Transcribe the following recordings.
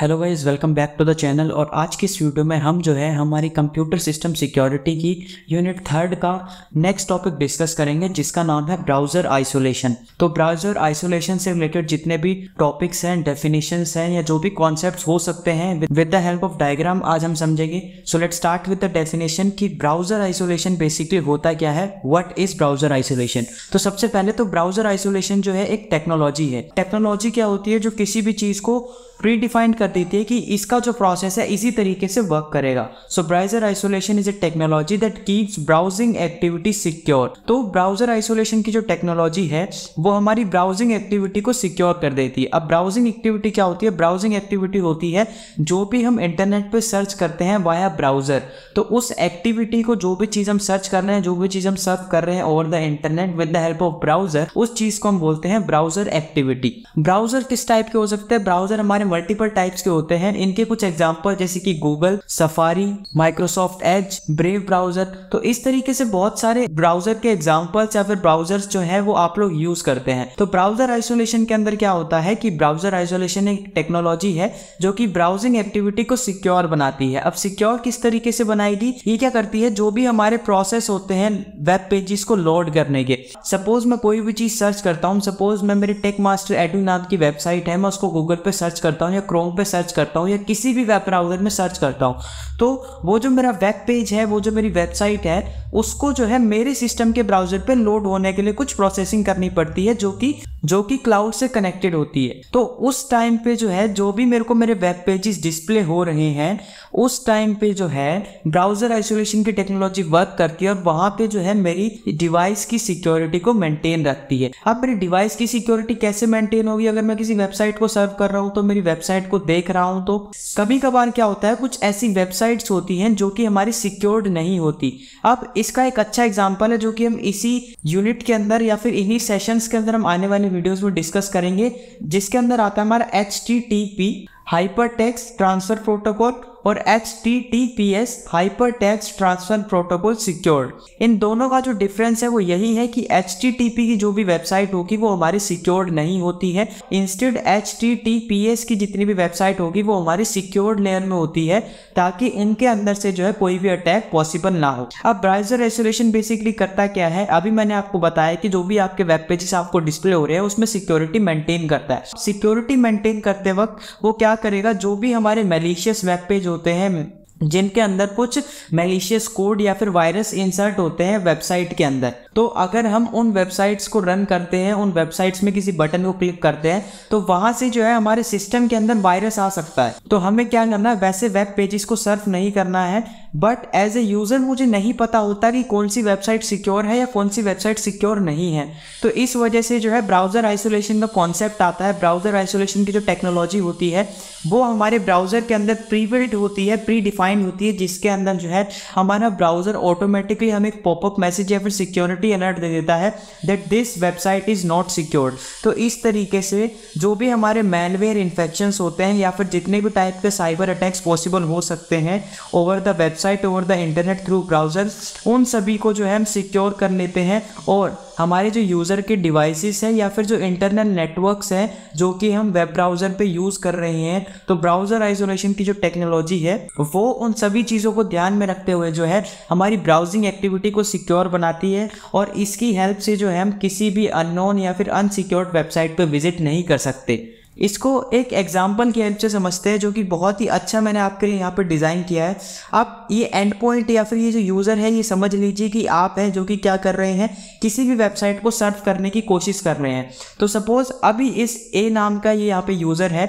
hello guys welcome back to the channel और आज की इस वीडियो में हम जो है हमारी कंप्यूटर सिस्टम सिक्योरिटी की यूनिट थर्ड का नेक्स्ट टॉपिक डिस्कस करेंगे जिसका नाम है ब्राउज़र आइसोलेशन तो ब्राउज़र आइसोलेशन से रिलेटेड जितने भी टॉपिक्स हैं डेफिनेशंस हैं या जो भी कॉन्सेप्ट हो सकते हैं with the help of diagram आज हम समझेंगे so let start with the definition की ब्राउज़र आइसोलेशन बेसिकली होता क्या है वट इज़ ब्राउज़र आइसोलेशन तो सबसे पहले तो ब्राउज़र आइसोलेशन जो है एक टेक्नोलॉजी है टेक्नोलॉजी क्या होती है जो किसी भी चीज़ को प्रीडिफाइंड कर देती है कि इसका जो प्रोसेस है इसी तरीके से वर्क करेगा so browser isolation is a technology that keeps browsing activity secure तो ब्राउजर आइसोलेशन की जो टेक्नोलॉजी है वो हमारी ब्राउजिंग एक्टिविटी को सिक्योर कर देती है अब ब्राउजिंग एक्टिविटी क्या होती है ब्राउजिंग एक्टिविटी होती है जो भी हम इंटरनेट पर सर्च करते हैं वाया ब्राउजर तो उस एक्टिविटी को जो भी चीज़ हम सर्च कर रहे हैं जो भी चीज़ हम सर्च कर रहे हैं over the internet with the help of browser उस चीज़ को हम बोलते हैं ब्राउजर एक्टिविटी ब्राउजर किस टाइप के हो सकते हैं ब्राउजर हमारे मल्टीपल टाइप टाइप्स के होते हैं इनके कुछ एग्जाम्पल जैसे कि Google Safari Microsoft Edge Brave browser तो इस तरीके से बहुत सारे ब्राउजर के एग्जाम्पल्स या फिर ब्राउजर जो है वो आप लोग यूज करते हैं तो ब्राउजर आइसोलेशन के अंदर क्या होता है कि ब्राउजर आइसोलेशन एक टेक्नोलॉजी है जो कि ब्राउजिंग एक्टिविटी को सिक्योर बनाती है अब सिक्योर किस तरीके से बनाएगी ये क्या करती है जो भी हमारे प्रोसेस होते हैं वेब पेजेस को लोड करने के सपोज मैं कोई भी चीज सर्च करता हूँ सपोज मैं मेरी टेक मास्टर एडू नाम की वेबसाइट है मैं उसको गूगल पे सर्च करता हूँ या क्रोम पे पर सर्च करता हूँ या किसी भी वेब ब्राउज़र में सर्च करता हूँ तो वो जो मेरा वेब पेज है वो जो मेरी वेबसाइट है उसको जो है मेरे सिस्टम के ब्राउज़र पर लोड होने के लिए कुछ प्रोसेसिंग करनी पड़ती है जो कि जो कि क्लाउड से कनेक्टेड होती है तो उस टाइम पे जो है जो भी मेरे को मेरे वेब पेजेस डिस्प्ले हो रहे हैं उस टाइम पे जो है ब्राउजर आइसोलेशन की टेक्नोलॉजी वर्क करती है और वहां पे जो है मेरी डिवाइस की सिक्योरिटी को मेंटेन रखती है अब मेरी डिवाइस की सिक्योरिटी कैसे मेंटेन होगी अगर मैं किसी वेबसाइट को सर्व कर रहा हूँ तो मेरी वेबसाइट को देख रहा हूँ तो कभी कभार क्या होता है कुछ ऐसी वेबसाइट्स होती हैं जो कि हमारी सिक्योर्ड नहीं होती अब इसका एक अच्छा एग्जाम्पल है जो कि हम इसी यूनिट के अंदर या फिर इन्हीं सेशंस के अंदर हम आने वाले वीडियोस में डिस्कस करेंगे जिसके अंदर आता है हमारा H T T P hyper text transfer protocol और H T T P S hyper text transfer protocol secured इन दोनों का जो डिफरेंस है वो यही है कि एच टी टी पी की जो भी वेबसाइट होगी वो हमारी सिक्योर्ड नहीं होती है instead H T T P S की जितनी भी वेबसाइट होगी वो हमारी सिक्योर्ड लेयर में होती है ताकि इनके अंदर से जो है कोई भी अटैक पॉसिबल ना हो अब ब्राउजर रेसोलेशन बेसिकली करता क्या है अभी मैंने आपको बताया कि जो भी आपके वेब पेजेस आपको डिस्प्ले हो रहे हैं उसमें सिक्योरिटी मेंटेन करता है सिक्योरिटी मेंटेन करते वक्त वो क्या करेगा जो भी हमारे मेलिशियस वेब पेज होते हैं जिनके अंदर कुछ मेलिशियस कोड या फिर वायरस इंसर्ट होते हैं वेबसाइट के अंदर तो अगर हम उन वेबसाइट्स को रन करते हैं उन वेबसाइट्स में किसी बटन को क्लिक करते हैं तो वहाँ से जो है हमारे सिस्टम के अंदर वायरस आ सकता है तो हमें क्या करना है वैसे वेब पेजेस को सर्फ नहीं करना है बट एज ए यूज़र मुझे नहीं पता होता कि कौन सी वेबसाइट सिक्योर है या कौन सी वेबसाइट सिक्योर नहीं है तो इस वजह से जो है ब्राउज़र आइसोलेशन का कॉन्सेप्ट आता है ब्राउज़र आइसोलेशन की जो टेक्नोलॉजी होती है वो हमारे ब्राउज़र के अंदर प्री होती है प्री डिफाइंड डिफाइन होती है जिसके अंदर जो है हमारा ब्राउजर ऑटोमेटिकली हमें पॉपअप मैसेज या फिर सिक्योरिटी अलर्ट दे देता है that this website is not secured तो इस तरीके से जो भी हमारे मैलवेयर इन्फेक्शन होते हैं या फिर जितने भी टाइप के साइबर अटैक्स पॉसिबल हो सकते हैं over the website over the internet through browser उन सभी को जो है हम सिक्योर कर लेते हैं और हमारे जो यूज़र के डिवाइसेस हैं या फिर जो इंटरनल नेटवर्क्स हैं जो कि हम वेब ब्राउज़र पे यूज़ कर रहे हैं तो ब्राउज़र आइसोलेशन की जो टेक्नोलॉजी है वो उन सभी चीज़ों को ध्यान में रखते हुए जो है हमारी ब्राउजिंग एक्टिविटी को सिक्योर बनाती है और इसकी हेल्प से जो है हम किसी भी अननोन या फिर अनसिक्योर्ड वेबसाइट पर विजिट नहीं कर सकते इसको एक एग्जाम्पल की हेल्प से समझते हैं जो कि बहुत ही अच्छा मैंने आपके लिए यहाँ पर डिज़ाइन किया है आप ये एंड पॉइंट या फिर ये जो यूज़र है ये समझ लीजिए कि आप हैं जो कि क्या कर रहे हैं किसी भी वेबसाइट को सर्व करने की कोशिश कर रहे हैं तो सपोज़ अभी इस ए नाम का ये यहाँ पे यूज़र है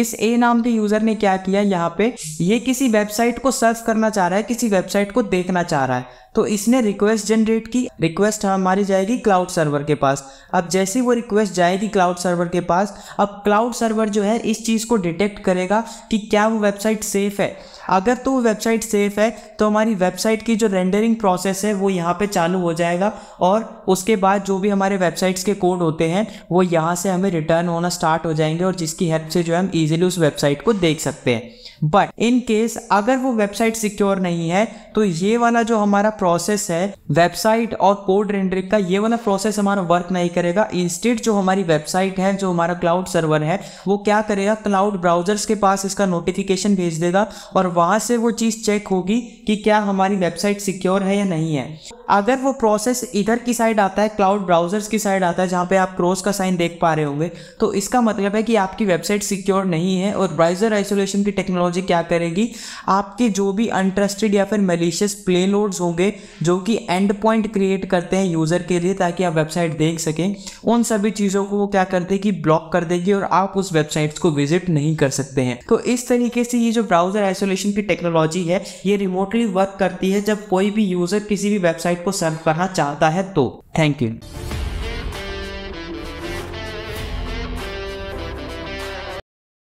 इस ए नाम के यूज़र ने क्या किया यहाँ पे ये किसी वेबसाइट को सर्च करना चाह रहा है किसी वेबसाइट को देखना चाह रहा है तो इसने रिक्वेस्ट जनरेट की रिक्वेस्ट हमारी जाएगी क्लाउड सर्वर के पास अब जैसे वो रिक्वेस्ट जाएगी क्लाउड सर्वर के पास अब क्लाउड सर्वर जो है इस चीज़ को डिटेक्ट करेगा कि क्या वो वेबसाइट सेफ़ है अगर तो वो वेबसाइट सेफ़ है तो हमारी वेबसाइट की जो रेंडरिंग प्रोसेस है वो यहाँ पे चालू हो जाएगा और उसके बाद जो भी हमारे वेबसाइट्स के कोड होते हैं वो यहाँ से हमें रिटर्न होना स्टार्ट हो जाएंगे और जिसकी हेल्प से जो है हम इजीली उस वेबसाइट को देख सकते हैं बट इन केस अगर वो वेबसाइट सिक्योर नहीं है तो ये वाला जो हमारा प्रोसेस है वेबसाइट और कोड रेंडरिंग का ये वाला प्रोसेस हमारा वर्क नहीं करेगा इंस्टेट जो हमारी वेबसाइट है जो हमारा क्लाउड सर्वर है वो क्या करेगा क्लाउड ब्राउजर्स के पास इसका नोटिफिकेशन भेज देगा और वहां से वो चीज़ चेक होगी कि क्या हमारी वेबसाइट सिक्योर है या नहीं है अगर वो प्रोसेस इधर की साइड आता है क्लाउड ब्राउजर्स की साइड आता है जहां पे आप क्रॉस का साइन देख पा रहे होंगे तो इसका मतलब है कि आपकी वेबसाइट सिक्योर नहीं है और ब्राउजर आइसोलेशन की टेक्नोलॉजी टेक्नोलॉजी क्या करेगी आपके जो भी अनट्रस्टेड या फिर मलिशियस प्ले लोड्स होंगे जो कि एंड पॉइंट क्रिएट करते हैं यूज़र के लिए ताकि आप वेबसाइट देख सकें उन सभी चीज़ों को वो क्या कर देगी ब्लॉक कर देगी और आप उस वेबसाइट्स को विजिट नहीं कर सकते हैं तो इस तरीके से ये जो ब्राउज़र आइसोलेशन की टेक्नोलॉजी है ये रिमोटली वर्क करती है जब कोई भी यूज़र किसी भी वेबसाइट को सर्व करना चाहता है तो थैंक यू